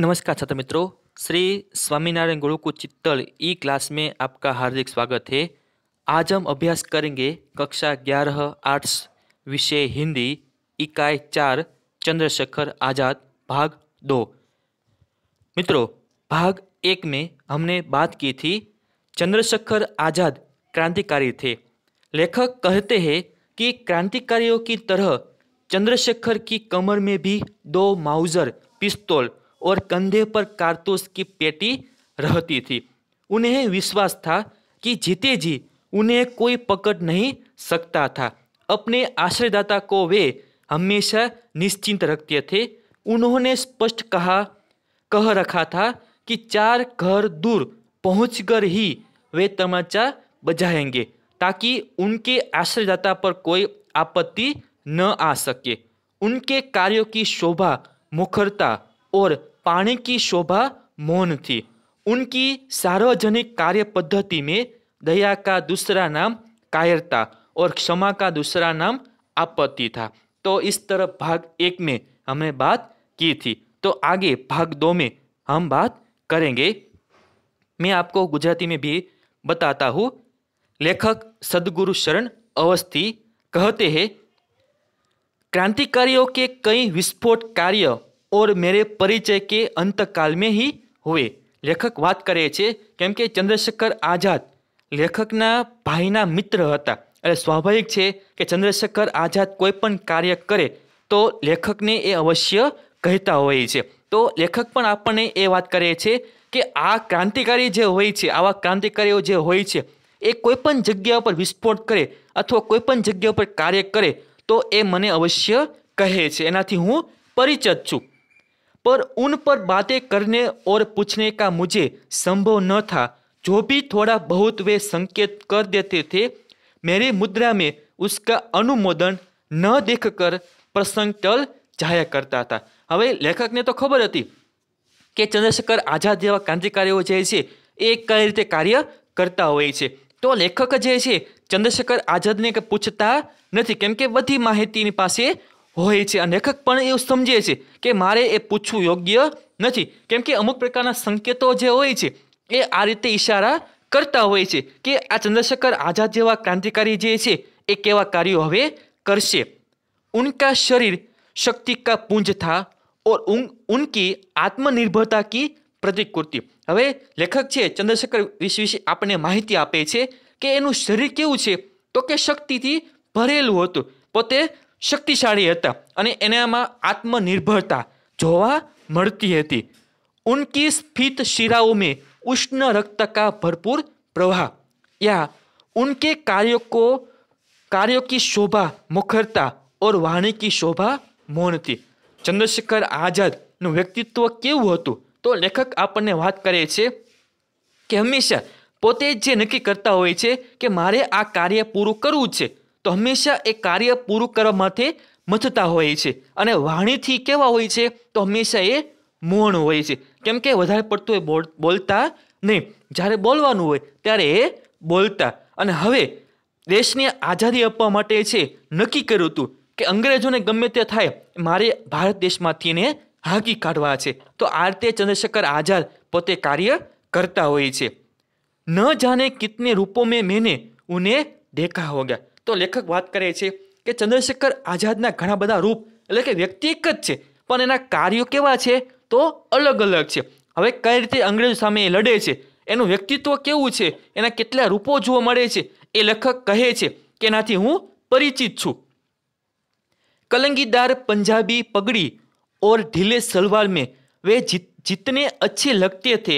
नमस्कार छात्र मित्रों श्री स्वामीनारायण गुरुकुल चित्तल ई क्लास में आपका हार्दिक स्वागत है आज हम अभ्यास करेंगे कक्षा ग्यारह आर्ट्स विषय हिंदी इकाई चार चंद्रशेखर आज़ाद भाग दो मित्रों भाग एक में हमने बात की थी चंद्रशेखर आज़ाद क्रांतिकारी थे लेखक कहते हैं कि क्रांतिकारियों की तरह चंद्रशेखर की कमर में भी दो माउजर पिस्तौल और कंधे पर कारतूस की पेटी रहती थी उन्हें विश्वास था कि जीते जी उन्हें कोई पकड़ नहीं सकता था अपने आश्रयदाता को वे हमेशा निश्चिंत रखते थे उन्होंने स्पष्ट कहा कह रखा था कि चार घर दूर पहुँच ही वे तमाचा बजाएंगे ताकि उनके आश्रयदाता पर कोई आपत्ति न आ सके उनके कार्यों की शोभा मुखरता और पानी की शोभा मौन थी उनकी सार्वजनिक कार्य पद्धति में दया का दूसरा नाम कायरता और क्षमा का दूसरा नाम आपत्ति था तो इस तरफ भाग एक में हमने बात की थी तो आगे भाग दो में हम बात करेंगे मैं आपको गुजराती में भी बताता हूँ लेखक सदगुरु शरण अवस्थी कहते हैं क्रांतिकारियों के कई विस्फोट कार्य ઓર મેરે પરિચય કે अंतकाल में હોય લેખક વાત કરે છે કેમ કે ચંદ્રશેખર આઝાદ લેખકના ભાઈના મિત્ર હતા એટલે સ્વાભાવિક છે કે ચંદ્રશેખર આઝાદ કોઈ પણ કાર્ય કરે તો લેખકને એ અવશ્ય કહેતા હોય છે તો લેખક પણ આપણને એ વાત કરે છે કે આ ક્રાંતિકારી જે હોય છે આવા ક્રાંતિકારીઓ જે હોય છે એ કોઈ પણ જગ્યા ઉપર વિસ્ફોટ કરે અથવા કોઈ પણ જગ્યા પર કાર્ય કરે તો એ મને અવશ્ય કહે છે એનાથી હું પરિચિત છું પર ઉન પર બાતે કરને ઓર પૂછને કા मुझे સંભવ ન થા જો भी થોડા बहुत વે સંકેત કર દેતે થે मेरी मुद्रा में उसका अनुमोदन ન કર પ્રસંગ ટલ જાહેર કરતા હતા હવે લેખકને તો ખબર હતી કે ચંદ્રશેખર આઝાદ જેવા ક્રાંતિકારીઓ જે છે એ કઈ રીતે કાર્ય કરતા હોય છે તો લેખક જે છે ચંદ્રશેખર આઝાદને પૂછતા નથી કેમ કે બધી માહિતીની પાસે હોય છે અને લેખક પણ એવું સમજે છે કે મારે એ પૂછવું યોગ્ય નથી કેમ કે અમુક પ્રકારના સંકેતો જે હોય છે એ આ રીતે ઈશારા કરતા હોય છે કે આ ચંદ્રશેખર આઝાદ જેવા ક્રાંતિકારી જે છે એ કેવા કાર્યો હવે કરશે ઉનકા શરીર શક્તિ કા પૂંજ થા ઓર ઉનકી આત્મનિર્ભરતા કી પ્રતિકૃતિ હવે લેખક છે ચંદ્રશેખર વિશે વિશે આપણને માહિતી આપે છે કે એનું શરીર કેવું છે તો કે શક્તિથી ભરેલું હતું પોતે શક્તિશાળી હતા અને એનામાં આત્મનિર્ભરતા જોવા મળતી હતી ઉનકી સ્ફિત શિરાઓ મેં ઉષ્ણ रक्त का भरपूर प्रवाह या उनके कार्यों को कार्यों की शोभा मुखरता और વાણી की શોભા મૌન ચંદ્રશેખર આઝાદનું વ્યક્તિત્વ કેવું હતું તો લેખક આપણને વાત કરે છે કે હંમેશા પોતે જે નક્કી કરતા હોય છે કે મારે આ કાર્ય પૂરું કરવું છે તો હંમેશા એ કાર્ય પૂરું કરવા માટે મથતા હોય છે અને વાણીથી કેવા હોય છે તો હંમેશા એ મોણ હોય છે કેમ કે વધારે પડતું એ બોલતા નહીં જ્યારે બોલવાનું હોય ત્યારે એ બોલતા અને હવે દેશને આઝાદી આપવા માટે છે નક્કી કર્યું હતું કે અંગ્રેજોને ગમે તે થાય મારે ભારત દેશમાંથી એને હાંકી કાઢવા છે તો આ રીતે ચંદ્રશેખર આઝાદ પોતે કાર્ય કરતા હોય છે ન જાને કિતને રૂપો મેં મેને ઉને દેખા હોગા તો લેખક વાત કરે છે કે ચંદ્રશેખર આઝાદના ઘણા બધા રૂપ એટલે કે વ્યક્તિ એક જ છે પણ એના કાર્યો કેવા છે તો અલગ અલગ છે હવે કઈ રીતે અંગ્રેજો સામે એ લડે છે એનું વ્યક્તિત્વ કેવું છે એના કેટલા રૂપો જોવા મળે છે એ લેખક કહે છે કે એનાથી હું પરિચિત છું કલંગીદાર પંજાબી પગડી ઓર ઢીલે સલવાર મેં વે જીત જીતને અચ્છે લગતે થે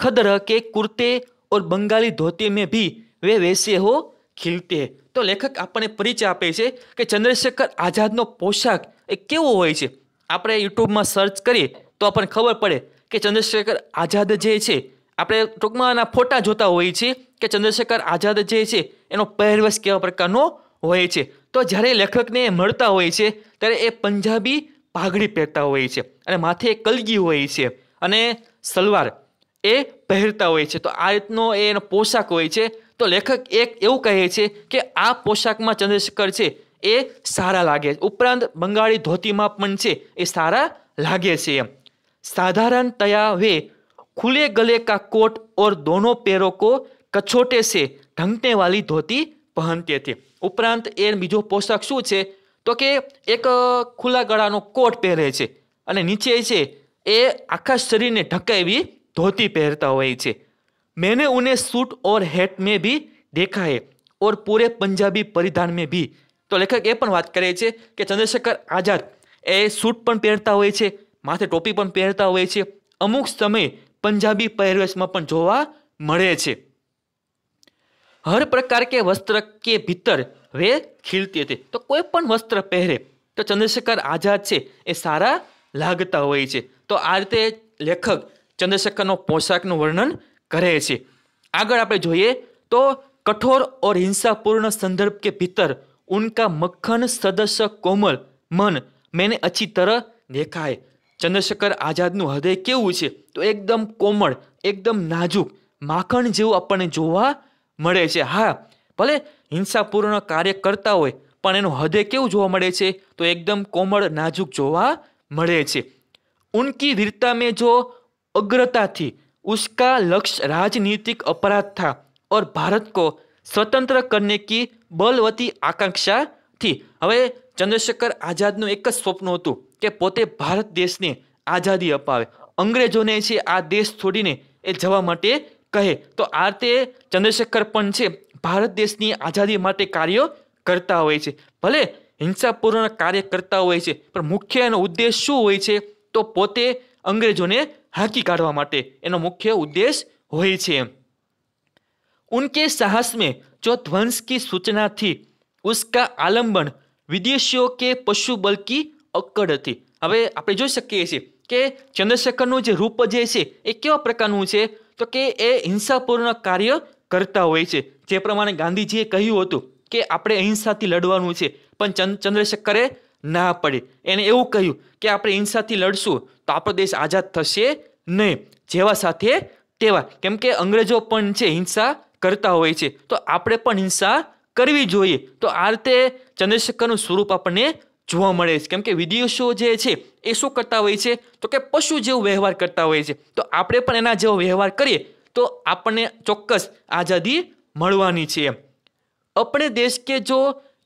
खदर के कुर्ते और बंगाली धोते में भी वे वैसे हो खिलते તો લેખક આપણને પરિચય આપે છે કે ચંદ્રશેખર આઝાદનો પોશાક એ કેવો હોય છે આપણે યુટ્યુબમાં સર્ચ કરીએ તો આપણને ખબર પડે કે ચંદ્રશેખર આઝાદ જે છે આપણે ટૂંકમાં એના ફોટા જોતા હોઈએ છીએ કે ચંદ્રશેખર આઝાદ જે છે એનો પહેરવેશ કેવા પ્રકારનો હોય છે તો જ્યારે લેખકને મળતા હોય છે ત્યારે એ પંજાબી પાઘડી પહેરતા હોય છે અને માથે કલગી હોય છે અને સલવાર એ પહેરતા હોય છે તો આ રીતનો એનો પોશાક હોય છે તો લેખક એક એવું કહે છે કે આ પોશાકમાં ચંદ્રશેખર છે એ સારા લાગે ઉપરાંત બંગાળી ધોતીમાં પણ છે એ સારા લાગે છે એમ સાધારણતયા વે ખુલે ગલે કા કોટ ઓર દોનો પેરો કો કછોટે સે ઢંકને વાલી ધોતી પહનતે તે ઉપરાંત એ બીજો પોશાક શું છે તો કે એક ખુલ્લા ગળાનો કોટ પહેરે છે અને નીચે છે એ આખા શરીરને ઢંકાવી ધોતી પહેરતા હોય છે मैंने उन्हें सूट और हेट में भी देखा है और પૂરે પંજાબી પરિધાનમાં બી તો લેખક એ પણ વાત કરે છે કે ચંદ્રશેખર આઝાદ એ સૂટ પણ પહેરતા હોય છે માથે ટોપી પણ પહેરતા હોય છે અમુક સમય પંજાબી પહેરવેશમાં પણ જોવા મળે છે હર પ્રકાર કે વસ્ત્ર કે ભીતર વે ખીલતી હતી તો કોઈ પણ વસ્ત્ર પહેરે તો ચંદ્રશેખર આઝાદ છે એ સારા લાગતા હોય છે તો આ રીતે લેખક ચંદ્રશેખરનો પોશાકનું વર્ણન કરે છે આગળ આપણે જોઈએ તો કઠોર ઓર હિંસાપૂર્ણ સંદર્ભ કે भीतर ઉનકા मक्खन सदस्य कोमल મન મેને अच्छी तरह દેખાય ચંદ્રશેખર આઝાદનું હૃદય કેવું છે તો એકદમ કોમળ એકદમ નાજુક માખણ જેવું આપણને જોવા મળે છે હા ભલે હિંસાપૂર્ણ કાર્ય કરતા હોય પણ એનું હૃદય કેવું જોવા મળે છે તો એકદમ કોમળ નાજુક જોવા મળે છે ઉનકી વીરતા મેં જો અગ્રતાથી उसका लक्ष्य રાજનીતિક अपराध था और भारत को સ્વતંત્ર કરને કી બલવતી આકાંક્ષા થી હવે ચંદ્રશેખર આઝાદનું એક જ સ્વપ્ન હતું કે પોતે ભારત દેશને આઝાદી અપાવે અંગ્રેજોને છે આ દેશ છોડીને એ જવા માટે કહે તો આ તે ચંદ્રશેખર પણ છે ભારત દેશની આઝાદી માટે કાર્યો કરતા હોય છે ભલે હિંસાપૂર્ણ કાર્ય કરતા હોય છે પણ મુખ્ય એનો ઉદ્દેશ શું હોય છે તો પોતે અંગ્રેજોને હાકી કાઢવા માટે એનો મુખ્ય ઉદ્દેશ હોય છે उनके साहस में जो ध्वंस की सूचना थी उसका आलंबन વિદેશીઓ કે પશુ બલકી અક્કડ હતી હવે આપણે જોઈ શકીએ છીએ કે ચંદ્રશેખરનું જે રૂપ જે છે એ કેવા પ્રકારનું છે તો કે એ હિંસાપૂર્ણ કાર્ય કરતા હોય છે જે પ્રમાણે ગાંધીજીએ કહ્યું હતું કે આપણે અહિંસાથી લડવાનું છે પણ ચંદ્રશેખરે ના પડે એને એવું કહ્યું કે આપણે હિંસાથી લડશું તો આપણો દેશ આઝાદ થશે નહીં જેવા સાથે તેવા કેમ કે અંગ્રેજો પણ છે હિંસા કરતા હોય છે તો આપણે પણ હિંસા કરવી જોઈએ તો આ રીતે ચંદ્રશેખરનું સ્વરૂપ આપણને જોવા મળે છે કેમ કે વિદેશો જે છે એ શું કરતા હોય છે તો કે પશુ જેવો વ્યવહાર કરતા હોય છે તો આપણે પણ એના જેવો વ્યવહાર કરીએ તો આપણને ચોક્કસ આઝાદી મળવાની છે આપણે દેશ કે જો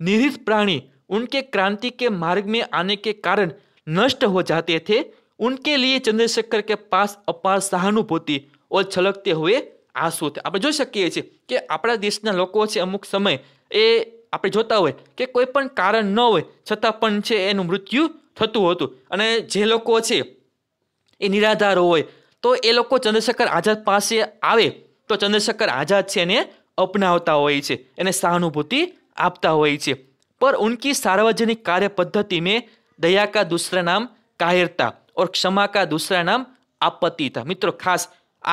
નિરીત પ્રાણી उनके क्रांति के मार्ग में आने के कारण नष्ट हो जाते थे उनके लिए ચંદ્રશેખર કે પાસ અપાર સહાનુભૂતિ ઓર છલકતે હુએ આંસુ છે આપણે જોઈ શકીએ છીએ કે આપણા દેશના લોકો છે અમુક સમય એ આપણે જોતા હોય કે કોઈ પણ કારણ ન હોય છતાં પણ છે એનું મૃત્યુ થતું હતું અને જે લોકો છે એ નિરાધાર હોય તો એ લોકો ચંદ્રશેખર આઝાદ પાસે આવે તો ચંદ્રશેખર આઝાદ છે એને અપનાવતા હોય છે એને સહાનુભૂતિ આપતા હોય છે पर उनकी सार्वजनिक कार्य पद्धति में दया का दूसरा नाम કાહિરતા ઓર ક્ષમા કા દૂસરા નામ આપત્તિતા મિત્રો ખાસ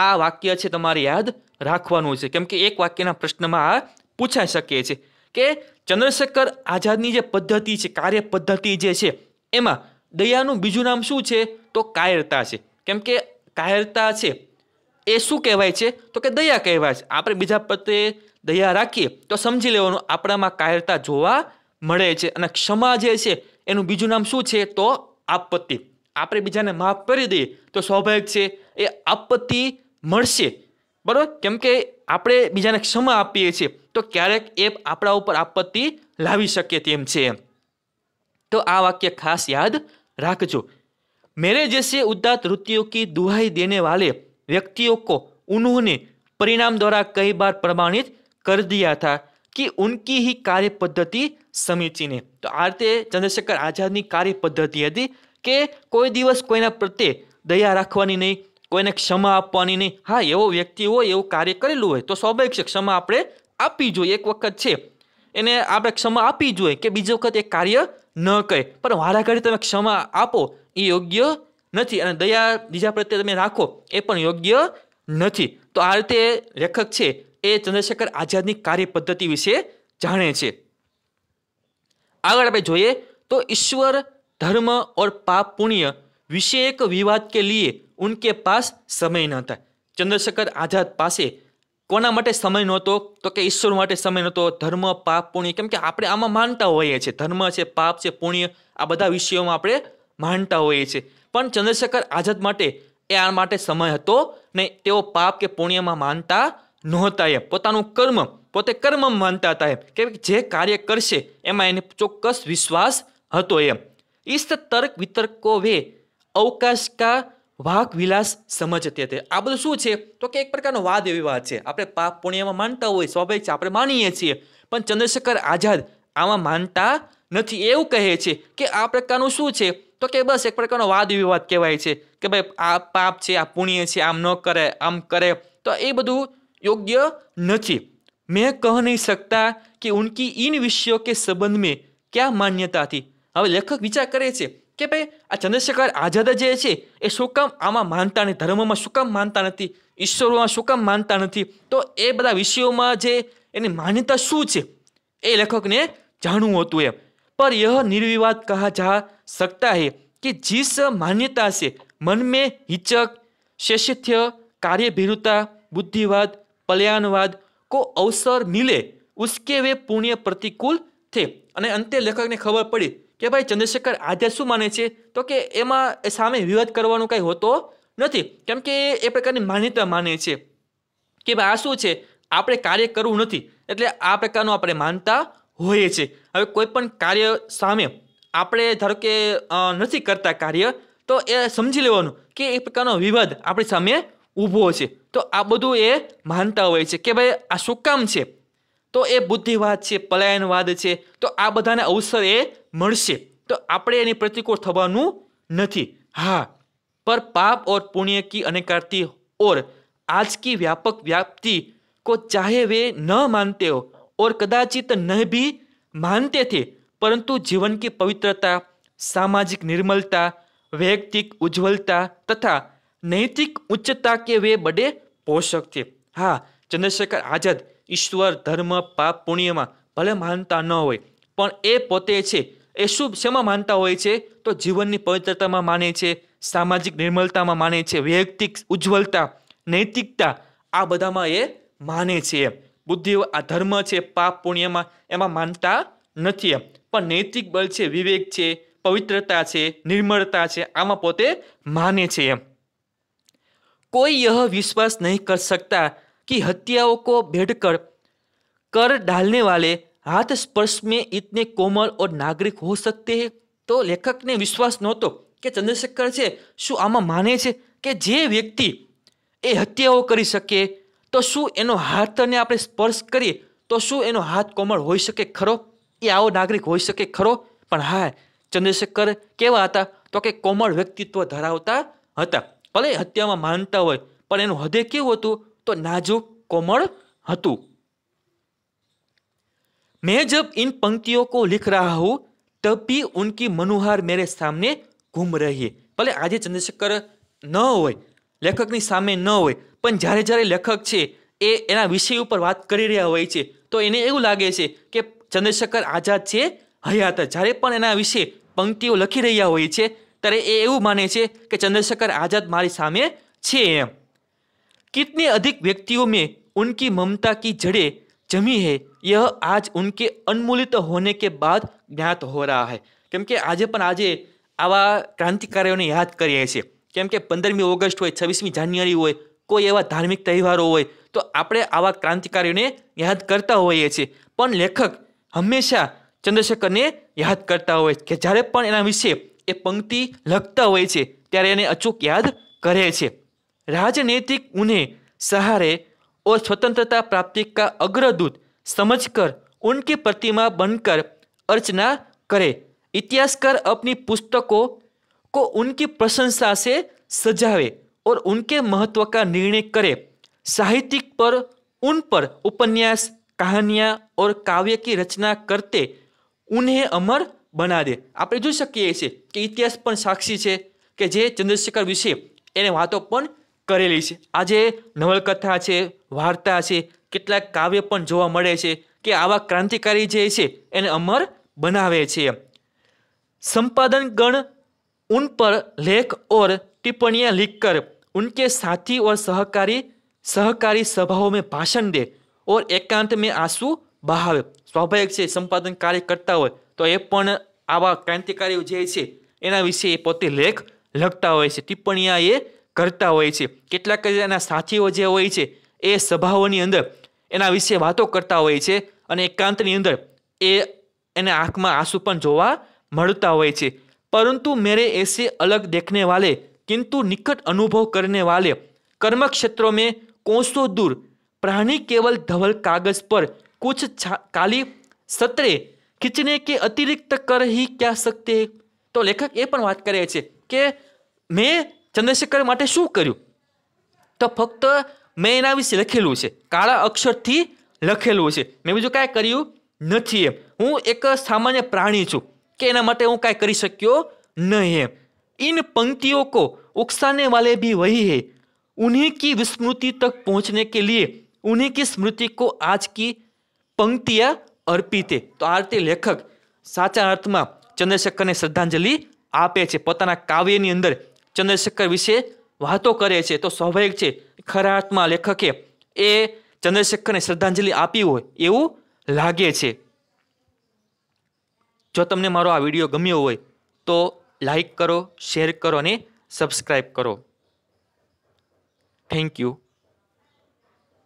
આ વાક્ય છે તમારે યાદ રાખવાનું છે કેમ કે એક વાક્યના પ્રશ્નમાં આ પૂછાઈ શકીએ છે કે ચંદ્રશેખર આઝાદની જે પદ્ધતિ છે કાર્ય પદ્ધતિ જે છે એમાં દયાનું બીજું નામ શું છે તો કાયરતા છે કેમ કે કાયરતા છે એ શું કહેવાય છે તો કે દયા કહેવાય છે આપણે બીજા પ્રત્યે દયા રાખીએ તો સમજી લેવાનું આપણામાં કાયરતા જોવા મળે છે અને ક્ષમા જે છે એનું બીજું નામ શું છે તો આપત્તિ આપણે બીજાને માફ કરી દઈએ તો સ્વાભાવિક છે એ આપત્તિ મળશે બરાબર કેમ કે આપણે બીજાને ક્ષમા આપીએ છીએ તો ક્યારેક એ આપણા ઉપર આપત્તિ લાવી શકે તેમ છે તો આ વાક્ય ખાસ યાદ રાખજો મેરે જૈસે ઉદાત વૃત્તિઓ કી દુહાઈ દેને વાલે વ્યક્તિઓ કો ઉન્હોને પરિણામ દ્વારા કઈ બાર પ્રમાણિત કર દિયા થા કે उनकी હી કાર્ય પદ્ધતિ समीचीन તો तो આ રીતે ચંદ્રશેખર આઝાદની કાર્ય પદ્ધતિ હતી કે કોઈ દિવસ કોઈના પ્રત્યે દયા રાખવાની નહીં કોઈને ક્ષમા આપવાની નહીં હા એવો વ્યક્તિ હોય એવું કાર્ય કરેલું હોય તો સ્વાભાવિક છે ક્ષમા આપણે આપવી જોઈએ એક વખત છે એને આપણે ક્ષમા આપવી જોઈએ કે બીજી વખત એ કાર્ય ન કહે પણ વારાઘડી તમે ક્ષમા આપો એ યોગ્ય નથી અને દયા બીજા પ્રત્યે તમે રાખો એ પણ યોગ્ય નથી તો આ રીતે લેખક છે એ ચંદ્રશેખર આઝાદની કાર્ય પદ્ધતિ વિશે જાણે છે આગળ આપણે જોઈએ તો ઈશ્વર ધર્મ ઓર પાપ પુણ્ય વિશે એક વિવાદ કે લીએ ઉનકે પાસ સમય નહોતા ચંદ્રશેખર આઝાદ પાસે કોના માટે સમય નહોતો તો કે ઈશ્વર માટે સમય નહોતો ધર્મ પાપ પુણ્ય કેમ કે આપણે આમાં માનતા હોઈએ છીએ ધર્મ છે પાપ છે પુણ્ય આ બધા વિષયોમાં આપણે માનતા હોઈએ છીએ પણ ચંદ્રશેખર આઝાદ માટે એ આ માટે સમય હતો ને તેઓ પાપ કે પુણ્યમાં માનતા નહોતા એ પોતાનું કર્મ પોતે કર્મ માનતા હતા એમ કે જે કાર્ય કરશે એમાં એને ચોક્કસ વિશ્વાસ હતો એમ ઈસ્ત તર્ક વિતર્કો વે અવકાશ કા વાક વિલાસ સમજતે તે આ બધું શું છે તો કે એક પ્રકારનો વાદ એવી વાત છે આપણે પાપ પુણ્યમાં માનતા હોય સ્વાભાવિક છે આપણે માનીએ છીએ પણ ચંદ્રશેખર આઝાદ આમાં માનતા નથી એવું કહે છે કે આ પ્રકારનું શું છે તો કે બસ એક પ્રકારનો વાદ વિવાદ કહેવાય છે કે ભાઈ આ પાપ છે આ પુણ્ય છે આમ ન કરે આમ કરે તો એ બધું યોગ્ય નથી મેં કહી નહીં શકતા કે ઉનકી ઇન વિષયો કે સંબંધ મેં ક્યાં માન્યતા હતી હવે લેખક વિચાર કરે છે કે ભાઈ આ ચંદ્રશેખર આઝાદ જે છે એ શું કામ આમાં માનતા નથી ધર્મમાં શું કામ માનતા નથી ઈશ્વરોમાં શું કામ માનતા નથી તો એ બધા વિષયોમાં જે એની માન્યતા શું છે એ લેખકને જાણવું હતું એમ પર યહ નિર્વિવાદ કહા જા સકતા હે કે જીસ માન્યતા છે મન મેં હિચક શેષિથ્ય કાર્યભીરુતા બુદ્ધિવાદ પલ્યાણવાદ કો અવસર મિલે ઉસકે વે પુણ્ય પ્રતિકૂલ થે અને અંતે લેખકને ખબર પડી કે ભાઈ ચંદ્રશેખર આજે શું માને છે તો કે એમાં સામે વિવાદ કરવાનો કાંઈ હોતો નથી કેમ કે એ પ્રકારની માન્યતા માને છે કે ભાઈ આ શું છે આપણે કાર્ય કરવું નથી એટલે આ પ્રકારનું આપણે માનતા હોઈએ છીએ હવે કોઈ પણ કાર્ય સામે આપણે ધારો કે નથી કરતા કાર્ય તો એ સમજી લેવાનું કે એ પ્રકારનો વિવાદ આપણી સામે ઊભો છે તો આ બધું એ માનતા હોય છે કે ભાઈ આ શું કામ છે તો એ બુદ્ધિવાદ છે પલાયનવાદ છે તો આ બધાને અવસર એ મળશે તો આપણે એની પ્રતિકૂળ થવાનું નથી હા પર પાપ ઓર પુણ્ય કી અનેકારતી ઓર आज की व्यापक व्याप्ति को चाहे वे न मानते हो और कदाचित न भी मानते थे परंतु जीवन की पवित्रता सामाजिक निर्मलता वैयक्तिक उज्ज्वलता तथा नैतिक उच्चता के वे बड़े પોષક છે હા ચંદ્રશેખર આઝાદ ઈશ્વર ધર્મ પાપ પુણ્યમાં ભલે માનતા ન હોય પણ એ પોતે છે એ શું શેમાં માનતા હોય છે તો જીવનની પવિત્રતામાં માને છે સામાજિક નિર્મળતામાં માને છે વૈયક્તિક ઉજ્જવલતા નૈતિકતા આ બધામાં એ માને છે બુદ્ધિ આ ધર્મ છે પાપ પુણ્યમાં એમાં માનતા નથી પણ નૈતિક બળ છે વિવેક છે પવિત્રતા છે નિર્મળતા છે આમાં પોતે માને છે એમ કોઈ यह વિશ્વાસ નહીં कर सकता કે હત્યાઓ કો भेड़कर કર डालने वाले हाथ स्पर्श में इतने कोमल और नागरिक हो सकते हैं તો લેખકને વિશ્વાસ નહોતો કે ચંદ્રશેખર છે શું આમાં માને છે કે જે વ્યક્તિ એ હત્યાઓ કરી શકે તો શું એનો હાથને આપણે સ્પર્શ કરીએ તો શું એનો હાથ કોમળ હોઈ શકે ખરો એ આવો નાગરિક હોઈ શકે ખરો પણ હા ચંદ્રશેખર કેવા હતા તો કે કોમળ વ્યક્તિત્વ ધરાવતા હતા ભલે હત્યામાં માનતા હોય પણ એનું હૃદય કેવું હતું તો નાજુક કોમળ હતું મેં જબ ઇન પંક્તિઓ કો લિખ રહા હું તબ ભી ઉનકી મનુહાર મેરે સામને ઘૂમ રહી ભલે આજે ચંદ્રશેખર ન હોય લેખકની સામે ન હોય પણ જ્યારે જ્યારે લેખક છે એ એના વિષય ઉપર વાત કરી રહ્યા હોય છે તો એને એવું લાગે છે કે ચંદ્રશેખર આઝાદ છે હયાત જ્યારે પણ એના વિશે પંક્તિઓ લખી રહ્યા હોય છે ત્યારે એ એવું માને છે કે ચંદ્રશેખર આઝાદ મારી સામે છે એમ कितने અધિક વ્યક્તિઓ મેં ઉનકી મમતા કી જડે જમી હે यह આજ ઉનકે અન્મૂલિત હોને કે બાદ જ્ઞાત હો રહા હૈ કેમ કે આજે પણ આજે આવા ક્રાંતિકારીઓને યાદ કરીએ છીએ કેમ કે પંદરમી ઓગસ્ટ હોય છવ્વીસમી જાન્યુઆરી હોય કોઈ એવા ધાર્મિક તહેવારો હોય તો આપણે આવા ક્રાંતિકારીઓને યાદ કરતા હોઈએ છીએ પણ લેખક હંમેશા ચંદ્રશેખરને યાદ કરતા હોય કે જ્યારે પણ એના વિશે એ પંક્તિ લખતા હોય છે ત્યારે એને અચૂક યાદ કરે છે રાજનैतिक उन्हें सहारे और स्वतंत्रता प्राप्ति का अग्रदूत समझकर उनकी प्रतिमा बनकर अर्चना करे इतिहासकार अपनी पुस्तकों को उनकी प्रशंसा से सजावे और उनके महत्व का निर्णय करे साहित्यिक पर उन पर उपन्यास कहानियाँ और काव्य की रचना करते उन्हें अमर બના દે આપણે જોઈ શકીએ છીએ કે ઇતિહાસ પણ સાક્ષી છે કે જે ચંદ્રશેખર વિશે એને વાતો પણ કરેલી છે આજે નવલકથા છે વાર્તા છે કેટલાક કાવ્ય પણ જોવા મળે છે કે આવા ક્રાંતિકારી જે છે એને અમર બનાવે છે સંપાદન ગણ ઉન પર લેખ ઓર ટિપ્પણીયા લીખકર ઉનકે સાથી ઓર સહકારી સહકારી સભાઓ મેં ભાષણ દે ઓર એકાંત મેં આંસુ બહાવે સ્વાભાવિક છે સંપાદન કાર્ય करता હોય તો એ પણ આવા ક્રાંતિકારીઓ જે છે એના વિશે એ પોતે લેખ લખતા હોય છે ટિપ્પણીયા એ કરતા હોય છે કેટલાક એના સાથીઓ જે હોય છે એ સભાઓની અંદર એના વિશે વાતો કરતા હોય છે અને એકાંતની અંદર એ એને આંખમાં આંસુ પણ જોવા મળતા હોય છે પરંતુ મેરે એસે અલગ દેખને વાલે કિંતુ નિકટ અનુભવ કરને વાલે કર્મ મેં કોસો દૂર પ્રાણી કેવલ ધવલ કાગજ પર કુછ કાલી સત્રે खींचने કે અતિરિક્ત कर ही क्या सकते તો લેખક એ પણ વાત કરે છે કે મેં ચંદ્રશેખર માટે શું કર્યું તો ફક્ત મેં એના વિશે લખેલું છે કાળા અક્ષરથી લખેલું છે મેં બીજું કાંઈ કર્યું નથી એમ હું એક સામાન્ય પ્રાણી છું કે એના માટે હું કાંઈ કરી શક્યો નહીં એમ इन પંક્તિઓ કો उकसाने वाले भी वही है उन्हीं की विस्मृति तक पहुंचने के लिए उन्हीं की स्मृति को आज की पंक्तियां અર્પિતે તો આ રીતે લેખક સાચા અર્થમાં ચંદ્રશેખરને શ્રદ્ધાંજલિ આપે છે પોતાના કાવ્યની અંદર ચંદ્રશેખર વિશે વાતો કરે છે તો સ્વાભાવિક છે ખરા અર્થમાં લેખકે એ ચંદ્રશેખરને શ્રદ્ધાંજલિ આપી હોય એવું લાગે છે જો તમને મારો આ વિડીયો ગમ્યો હોય તો લાઈક કરો શેર કરો અને સબસ્ક્રાઈબ કરો થેન્ક યુ